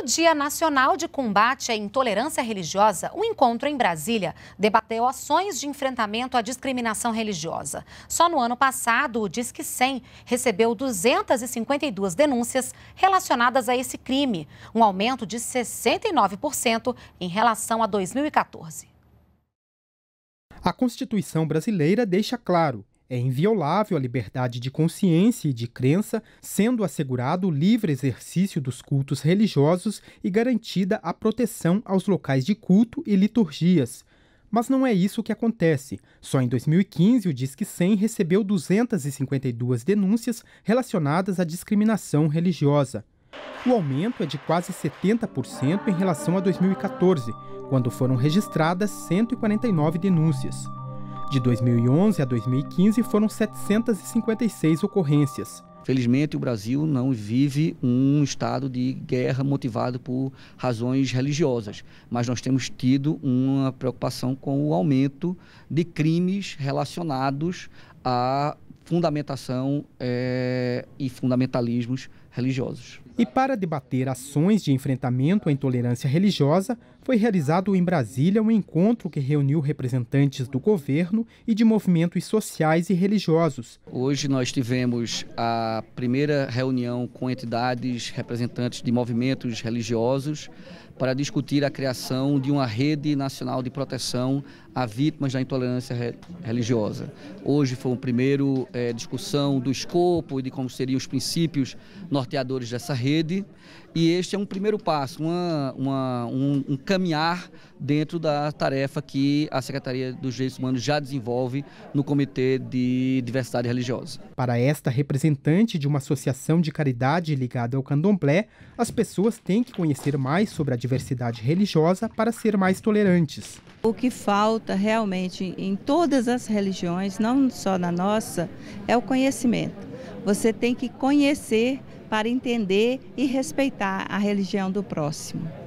No Dia Nacional de Combate à Intolerância Religiosa, o um encontro em Brasília debateu ações de enfrentamento à discriminação religiosa. Só no ano passado, o Disque 100 recebeu 252 denúncias relacionadas a esse crime, um aumento de 69% em relação a 2014. A Constituição brasileira deixa claro é inviolável a liberdade de consciência e de crença, sendo assegurado o livre exercício dos cultos religiosos e garantida a proteção aos locais de culto e liturgias. Mas não é isso que acontece. Só em 2015, o Disque 100 recebeu 252 denúncias relacionadas à discriminação religiosa. O aumento é de quase 70% em relação a 2014, quando foram registradas 149 denúncias. De 2011 a 2015 foram 756 ocorrências. Felizmente, o Brasil não vive um estado de guerra motivado por razões religiosas, mas nós temos tido uma preocupação com o aumento de crimes relacionados a fundamentação é, e fundamentalismos religiosos. E para debater ações de enfrentamento à intolerância religiosa, foi realizado em Brasília um encontro que reuniu representantes do governo e de movimentos sociais e religiosos. Hoje nós tivemos a primeira reunião com entidades representantes de movimentos religiosos para discutir a criação de uma rede nacional de proteção a vítimas da intolerância religiosa. Hoje foi o primeiro é, discussão do escopo e de como seriam os princípios norteadores dessa rede. E este é um primeiro passo, uma, uma, um, um caminhar dentro da tarefa que a Secretaria dos Direitos Humanos já desenvolve no Comitê de Diversidade Religiosa. Para esta representante de uma associação de caridade ligada ao candomblé, as pessoas têm que conhecer mais sobre a diversidade religiosa para ser mais tolerantes o que falta realmente em todas as religiões, não só na nossa, é o conhecimento. Você tem que conhecer para entender e respeitar a religião do próximo.